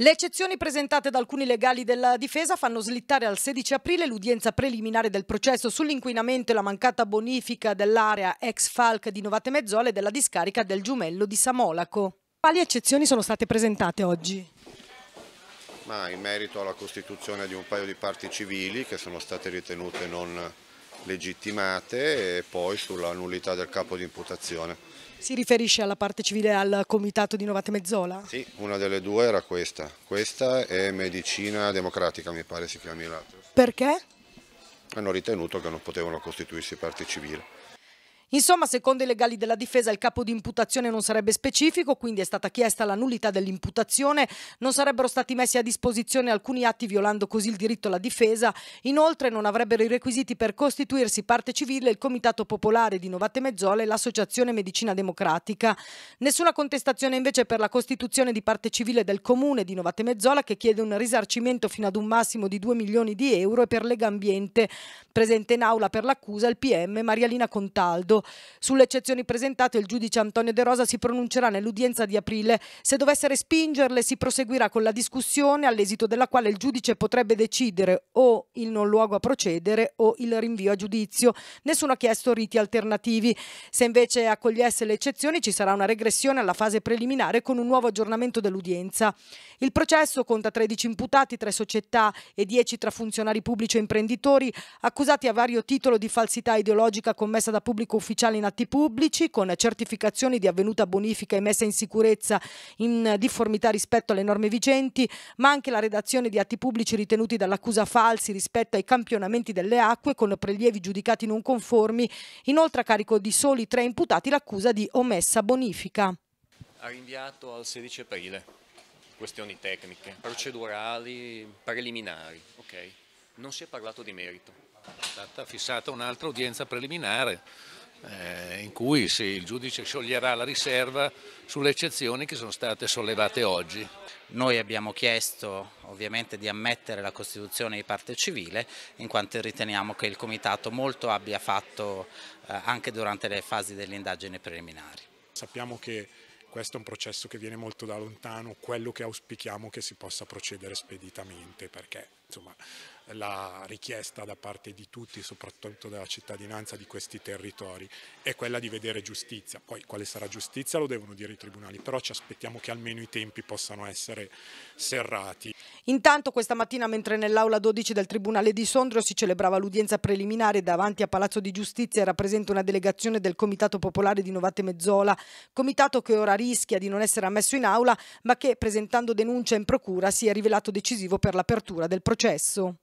Le eccezioni presentate da alcuni legali della difesa fanno slittare al 16 aprile l'udienza preliminare del processo sull'inquinamento e la mancata bonifica dell'area ex Falc di Novate Mezzole e della discarica del Giumello di Samolaco. Quali eccezioni sono state presentate oggi? Ma in merito alla costituzione di un paio di parti civili che sono state ritenute non legittimate e poi sulla nullità del capo di imputazione. Si riferisce alla parte civile al comitato di Novate Mezzola? Sì, una delle due era questa. Questa è Medicina Democratica, mi pare si chiami l'altra. Perché? Hanno ritenuto che non potevano costituirsi parte civile. Insomma, secondo i legali della difesa il capo di imputazione non sarebbe specifico, quindi è stata chiesta la nullità dell'imputazione, non sarebbero stati messi a disposizione alcuni atti violando così il diritto alla difesa, inoltre non avrebbero i requisiti per costituirsi parte civile il Comitato Popolare di Novate Mezzola e l'Associazione Medicina Democratica. Nessuna contestazione invece per la costituzione di parte civile del Comune di Novate Mezzola che chiede un risarcimento fino ad un massimo di 2 milioni di euro e per Lega Ambiente. Presente in aula per l'accusa il PM Marialina Contaldo. Stato. Sulle eccezioni presentate il giudice Antonio De Rosa si pronuncerà nell'udienza di aprile. Se dovesse respingerle si proseguirà con la discussione all'esito della quale il giudice potrebbe decidere o il non luogo a procedere o il rinvio a giudizio. Nessuno ha chiesto riti alternativi. Se invece accogliesse le eccezioni ci sarà una regressione alla fase preliminare con un nuovo aggiornamento dell'udienza. Il processo conta 13 imputati, 3 società e 10 tra funzionari pubblici e imprenditori accusati a vario titolo di falsità ideologica commessa da pubblico ufficiale ufficiali in atti pubblici con certificazioni di avvenuta bonifica e messa in sicurezza in difformità rispetto alle norme vigenti, ma anche la redazione di atti pubblici ritenuti dall'accusa falsi rispetto ai campionamenti delle acque con prelievi giudicati non conformi, inoltre a carico di soli tre imputati l'accusa di omessa bonifica. Ha rinviato al 16 aprile questioni tecniche, procedurali, preliminari, okay. non si è parlato di merito. È stata fissata un'altra udienza preliminare eh, in cui sì, il giudice scioglierà la riserva sulle eccezioni che sono state sollevate oggi. Noi abbiamo chiesto ovviamente di ammettere la Costituzione di parte civile in quanto riteniamo che il Comitato molto abbia fatto eh, anche durante le fasi delle indagini preliminari. Sappiamo che questo è un processo che viene molto da lontano, quello che auspichiamo che si possa procedere speditamente perché insomma, la richiesta da parte di tutti, soprattutto della cittadinanza di questi territori, è quella di vedere giustizia. Poi quale sarà giustizia lo devono dire i tribunali, però ci aspettiamo che almeno i tempi possano essere serrati. Intanto questa mattina mentre nell'aula 12 del Tribunale di Sondrio si celebrava l'udienza preliminare davanti a Palazzo di Giustizia era presente una delegazione del Comitato Popolare di Novate Mezzola, comitato che ora arriva rischia di non essere ammesso in aula, ma che presentando denuncia in procura si è rivelato decisivo per l'apertura del processo.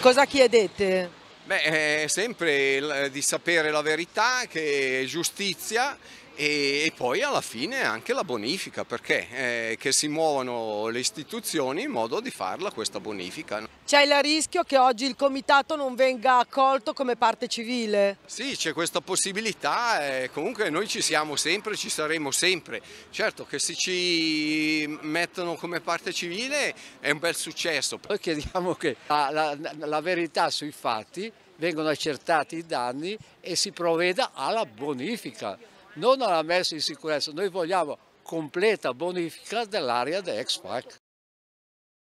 Cosa chiedete? Beh, è sempre di sapere la verità, che è giustizia e, poi alla fine anche la bonifica, perché eh, che si muovano le istituzioni in modo di farla questa bonifica. C'è il rischio che oggi il comitato non venga accolto come parte civile? Sì, c'è questa possibilità, eh, comunque noi ci siamo sempre, ci saremo sempre. Certo che se ci mettono come parte civile è un bel successo. Noi chiediamo che la, la, la verità sui fatti vengano accertati i danni e si provveda alla bonifica non alla messa in sicurezza, noi vogliamo completa bonifica dell'area di Ex